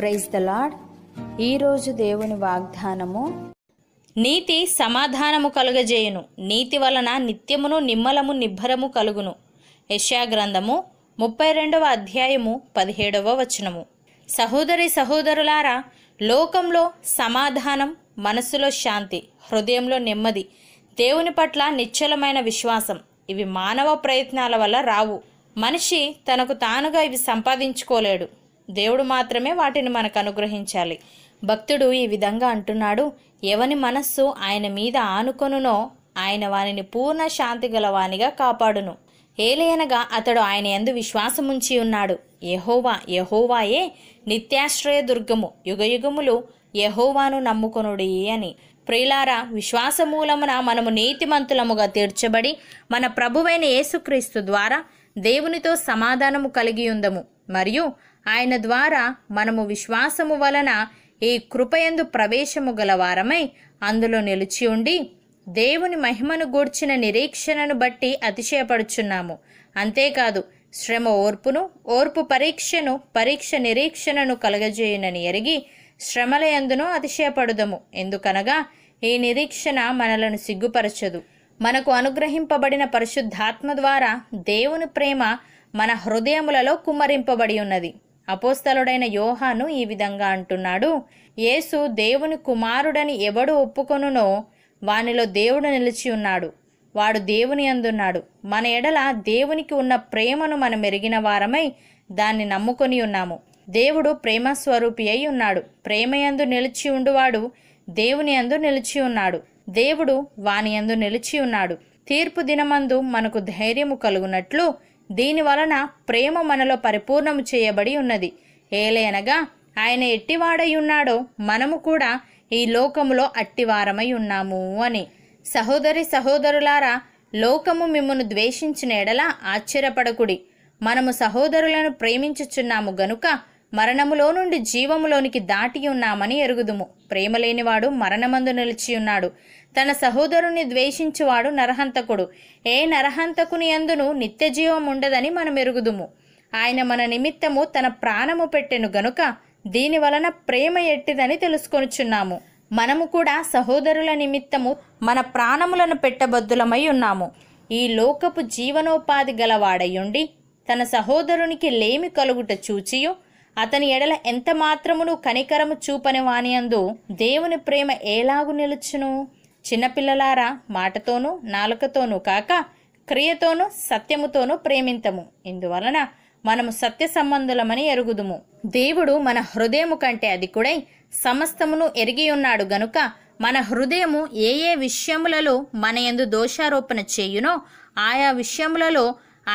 praise the lord ఈరోజు దేవుని వాగ్దానము నీతి సమాధానము కలుగజేయును నీతి వలన నిత్యమును నిమ్మలము నిబ్బరము కలుగును యశాగ్రంథము ముప్పై రెండవ అధ్యాయము పదిహేడవ వచనము సహోదరి సహోదరులారా లోకంలో సమాధానం మనస్సులో శాంతి హృదయంలో నెమ్మది దేవుని పట్ల నిశ్చలమైన విశ్వాసం ఇవి మానవ ప్రయత్నాల వల్ల రావు మనిషి తనకు తానుగా ఇవి సంపాదించుకోలేడు దేవుడు మాత్రమే వాటిని మనకు అనుగ్రహించాలి భక్తుడు ఈ విధంగా అంటున్నాడు ఎవని మనస్సు ఆయన మీద ఆనుకొనునో ఆయన వానిని పూర్ణ శాంతి గలవానిగా కాపాడును ఏలేనగా అతడు ఆయన ఎందు విశ్వాసముంచి ఉన్నాడు యహోవా యహోవాయే నిత్యాశ్రయ దుర్గము యుగయుగములు యహోవాను నమ్ముకొనుడి అని ప్రియులారా విశ్వాసమూలమున మనము నీతిమంతులముగా తీర్చబడి మన ప్రభువైన యేసుక్రీస్తు ద్వారా దేవునితో సమాధానము కలిగి ఉందము మరియు ఆయన ద్వారా మనము విశ్వాసము వలన ఈ కృపయందు ప్రవేశము గలవారమై అందులో నిలిచి ఉండి దేవుని మహిమను గూర్చిన నిరీక్షణను బట్టి అతిశయపడుచున్నాము అంతేకాదు శ్రమ ఓర్పును ఓర్పు పరీక్షను పరీక్ష నిరీక్షణను కలగజేయునని ఎరిగి శ్రమల అతిశయపడుదము ఎందుకనగా ఈ నిరీక్షణ మనలను సిగ్గుపరచదు మనకు అనుగ్రహింపబడిన పరిశుద్ధాత్మ ద్వారా దేవుని ప్రేమ మన హృదయములలో కుమ్మరింపబడి ఉన్నది అపోస్తలుడైన యోహాను ఈ విధంగా అంటున్నాడు యేసు దేవుని కుమారుడని ఎవడు ఒప్పుకొనునో వానిలో దేవుడు నిలిచి ఉన్నాడు వాడు దేవుని అందున్నాడు మన ఎడల దేవునికి ఉన్న ప్రేమను మనం మెరిగిన వారమై దాన్ని నమ్ముకొని ఉన్నాము దేవుడు ప్రేమ అయి ఉన్నాడు ప్రేమయందు నిలిచి ఉండువాడు దేవుని అందు నిలిచి ఉన్నాడు దేవుడు వాని అందు నిలిచి ఉన్నాడు తీర్పు దినమందు మనకు ధైర్యము కలుగునట్లు దీని వలన ప్రేమ మనలో పరిపూర్ణము చేయబడి ఉన్నది ఏలయనగా ఆయన ఎట్టివాడై ఉన్నాడో మనము కూడా ఈ లోకములో అట్టివారమై ఉన్నాము అని సహోదరి సహోదరులారా లోకము మిమ్మను ద్వేషించిన ఎడల ఆశ్చర్యపడకుడి మనము సహోదరులను ప్రేమించుచున్నాము గనుక మరణములో నుండి జీవములోనికి దాటి ఉన్నామని ఎరుగుదుము ప్రేమలేనివాడు మరణమందు నిలిచి ఉన్నాడు తన సహోదరుని ద్వేషించువాడు నరహంతకుడు ఏ నరహంతకుని అందును నిత్య జీవం ఉండదని మనం ఎరుగుదుము ఆయన మన నిమిత్తము తన ప్రాణము పెట్టెను గనుక దీని వలన ప్రేమ ఎట్టిదని తెలుసుకొనుచున్నాము మనము కూడా సహోదరుల నిమిత్తము మన ప్రాణములను పెట్టబద్దులమై ఉన్నాము ఈ లోకపు జీవనోపాధి గలవాడయుండి తన సహోదరునికి లేమి కలుగుట చూచియు అతని ఎడల ఎంత మాత్రమును కనికరము చూపని వానియందు దేవుని ప్రేమ ఏలాగు నిలుచును చిన్నపిల్లలారా మాటతోనూ నాలుకతోనూ కాక క్రియతోనూ సత్యముతోనూ ప్రేమింతము ఇందువలన మనము సత్య సంబంధులమని ఎరుగుదుము దేవుడు మన హృదయము కంటే అధికుడై సమస్తమును ఎరిగి ఉన్నాడు గనుక మన హృదయము ఏ ఏ విషయములలో మన ఎందు దోషారోపణ చేయునో ఆయా విషయములలో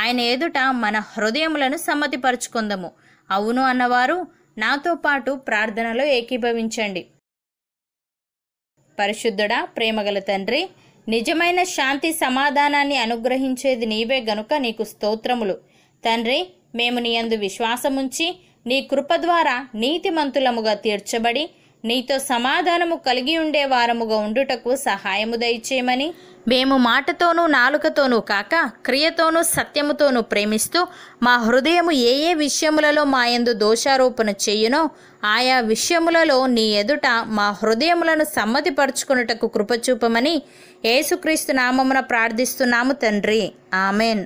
ఆయన ఎదుట మన హృదయములను సమ్మతిపరుచుకుందము అవును అన్నవారు నాతో పాటు ప్రార్థనలో ఏకీభవించండి పరిశుద్ధుడా ప్రేమగల తండ్రి నిజమైన శాంతి సమాధానాన్ని అనుగ్రహించేది నీవే గనుక నీకు స్తోత్రములు తండ్రి మేము నీ అందు విశ్వాసముంచి నీ కృప ద్వారా నీతిమంతులముగా తీర్చబడి నీతో సమాధానము కలిగి ఉండే వారముగా ఉండుటకు సహాయము దయచేయమని మేము మాటతోనూ నాలుకతోనూ కాక క్రియతోనూ సత్యముతోనూ ప్రేమిస్తూ మా హృదయము ఏ ఏ విషయములలో మాయందు దోషారోపణ చేయునో ఆయా విషయములలో నీ ఎదుట మా హృదయములను సమ్మతిపరుచుకున్నటకు కృపచూపమని యేసుక్రీస్తు నామమున ప్రార్థిస్తున్నాము తండ్రి ఆమెన్